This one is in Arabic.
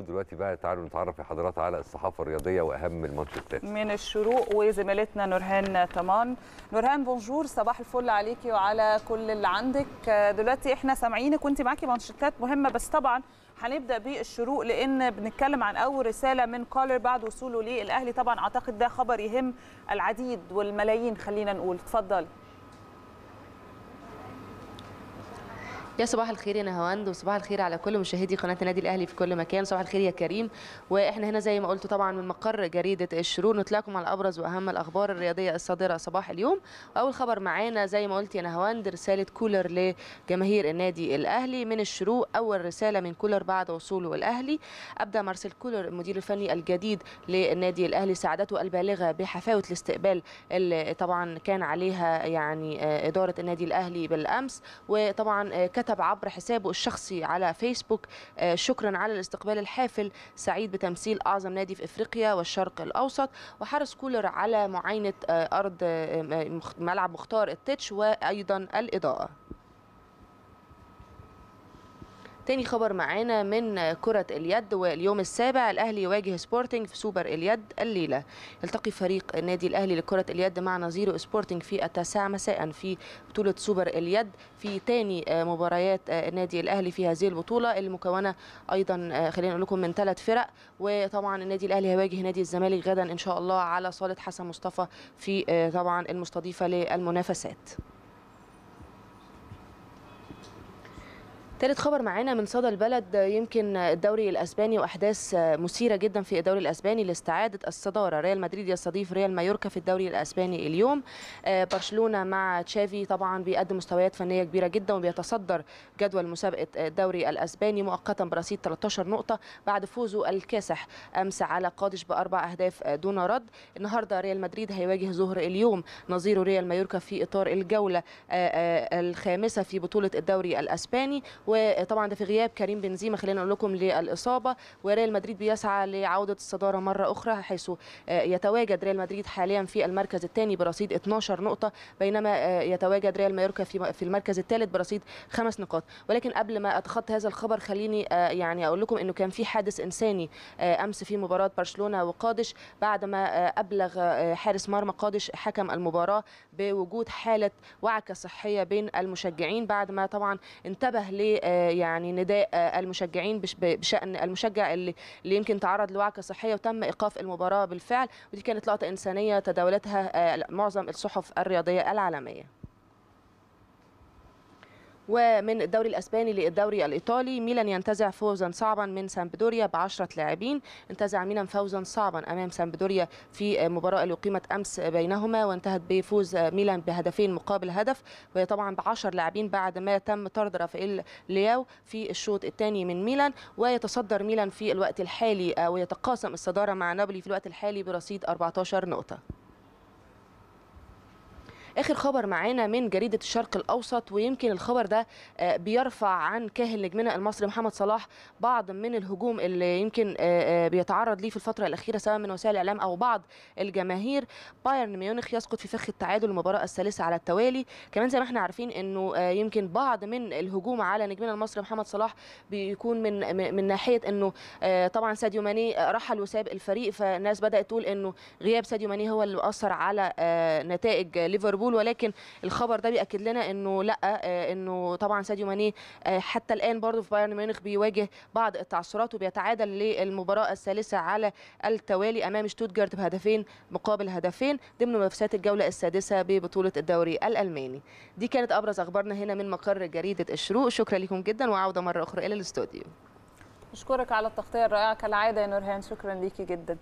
ودلوقتي بقى تعالوا نتعرف يا حضرات على الصحافه الرياضيه واهم المانشيتات من الشروق وزميلتنا نورهان طمان نورهان بونجور صباح الفل عليكي وعلى كل اللي عندك دلوقتي احنا سامعينك وانت معاكي مانشيتات مهمه بس طبعا هنبدا بالشروق لان بنتكلم عن اول رساله من كولر بعد وصوله للاهلي طبعا اعتقد ده خبر يهم العديد والملايين خلينا نقول اتفضلي يا صباح الخير يا نهاوند وصباح الخير على كل مشاهدي قناه النادي الاهلي في كل مكان صباح الخير يا كريم واحنا هنا زي ما قلت طبعا من مقر جريده الشروق نطلعكم على ابرز واهم الاخبار الرياضيه الصادره صباح اليوم اول خبر معانا زي ما قلت يا نهاوند رساله كولر لجماهير النادي الاهلي من الشروق اول رساله من كولر بعد وصوله الاهلي ابدى مارسيل كولر المدير الفني الجديد للنادي الاهلي سعادته البالغه بحفاوه الاستقبال اللي طبعا كان عليها يعني آه، اداره النادي الاهلي بالامس وطبعا آه، كتب كتب عبر حسابه الشخصي على فيسبوك آه، شكرا على الاستقبال الحافل سعيد بتمثيل أعظم نادي في إفريقيا والشرق الأوسط وحرص كولر على معاينة آه، أرض آه، ملعب مختار التتش وأيضا الإضاءة تاني خبر معانا من كرة اليد واليوم السابع الأهلي يواجه سبورتنج في سوبر اليد الليلة يلتقي فريق النادي الأهلي لكرة اليد مع نظيره سبورتنج في التاسعة مساء في بطولة سوبر اليد في تاني مباريات النادي الأهلي في هذه البطولة المكونة أيضا خلينا نقول لكم من ثلاث فرق وطبعا النادي الأهلي هيواجه نادي الزمالك غدا إن شاء الله على صالة حسن مصطفى في طبعا المستضيفة للمنافسات ثالث خبر معانا من صدى البلد يمكن الدوري الاسباني واحداث مثيره جدا في الدوري الاسباني لاستعاده الصداره ريال مدريد يستضيف ريال مايوركا في الدوري الاسباني اليوم آه، برشلونه مع تشافي طبعا بيقدم مستويات فنيه كبيره جدا وبيتصدر جدول مسابقه الدوري الاسباني مؤقتا برصيد 13 نقطه بعد فوزه الكاسح امس على قادش باربع اهداف دون رد النهارده ريال مدريد هيواجه ظهر اليوم نظيره ريال مايوركا في اطار الجوله آه، آه، الخامسه في بطوله الدوري الاسباني وطبعا ده في غياب كريم بنزيما خلينا نقول لكم للاصابه وريال مدريد بيسعى لعوده الصداره مره اخرى حيث آه، يتواجد ريال مدريد حاليا في المركز الثاني برصيد 12 نقطه بينما آه، يتواجد ريال مايوركا في في المركز الثالث برصيد خمس نقاط ولكن قبل ما اتخطى هذا الخبر خليني آه، يعني اقول لكم انه كان في حادث انساني امس في مباراه برشلونه وقادش بعد ما ابلغ حارس مرمى قادش حكم المباراه بوجود حاله وعكه صحيه بين المشجعين بعد ما طبعا انتبه ل آه، يعني نداء آه، المشجعين بشان المشجع اللي, اللي يمكن تعرض لوعكه صحيه وتم ايقاف المباراه بالفعل ودي كانت لقطه انسانيه تداولتها آه، معظم الصحف الرياضيه العالميه ومن الدوري الاسباني للدوري الايطالي ميلان ينتزع فوزا صعبا من سامبدوريا ب 10 لاعبين انتزع ميلان فوزا صعبا امام سامبدوريا في مباراه اللي اقيمت امس بينهما وانتهت بفوز ميلان بهدفين مقابل هدف وهي طبعا ب 10 لاعبين بعد ما تم طرد رافائيل لياو في الشوط الثاني من ميلان ويتصدر ميلان في الوقت الحالي ويتقاسم الصداره مع نابولي في الوقت الحالي برصيد 14 نقطه اخر خبر معانا من جريده الشرق الاوسط ويمكن الخبر ده آه، بيرفع عن كاهل نجمنا المصري محمد صلاح بعض من الهجوم اللي يمكن آه، آه، بيتعرض ليه في الفتره الاخيره سواء من وسائل الاعلام او بعض الجماهير بايرن ميونخ يسقط في فخ التعادل المباراه الثالثه على التوالي كمان زي ما احنا عارفين انه يمكن بعض من الهجوم على نجمنا المصري محمد صلاح بيكون من من ناحيه انه طبعا ساديو ماني رحل وساب الفريق فالناس بدات تقول انه غياب ساديو ماني هو اللي اثر على نتائج ليفربول الحلول ولكن الخبر ده بياكد لنا انه لا آه، انه طبعا ساديو ماني آه، حتى الان برضه في بايرن ميونخ بيواجه بعض التعثرات وبيتعادل للمباراه الثالثه على التوالي امام شتوتجارت بهدفين مقابل هدفين ضمن منافسات الجوله السادسه ببطوله الدوري الالماني دي كانت ابرز اخبارنا هنا من مقر جريده الشروق شكرا لكم جدا وعوده مره اخرى الى الاستوديو اشكرك على التغطيه الرائعه كالعاده يا نورهان شكرا ليكي جدا